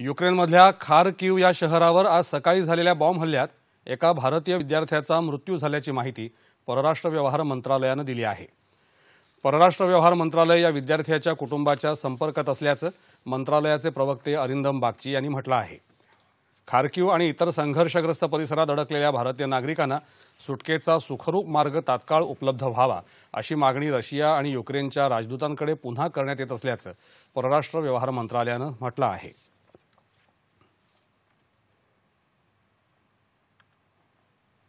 युक्रेनमधल्या खारकिव या शहरावर आज सकाळी झालेल्या बॉम्ब हल्ल्यात एका भारतीय विद्यार्थ्याचा मृत्यू झाल्याची माहिती परराष्ट्र व्यवहार मंत्रालयानं दिली आहे परराष्ट्र व्यवहार मंत्रालय या विद्यार्थ्याच्या कुटुंबाच्या संपर्कात असल्याचं मंत्रालयाचे प्रवक्ते अरिंदम बागची यांनी म्हटलं आहे खारकीव आणि इतर संघर्षग्रस्त परिसरात अडकलेल्या भारतीय नागरिकांना सुटकेचा सुखरूप मार्ग तात्काळ उपलब्ध व्हावा अशी मागणी रशिया आणि युक्रेनच्या राजदूतांकडे पुन्हा करण्यात येत असल्याचं परराष्ट्र व्यवहार मंत्रालयानं म्हटलं आहे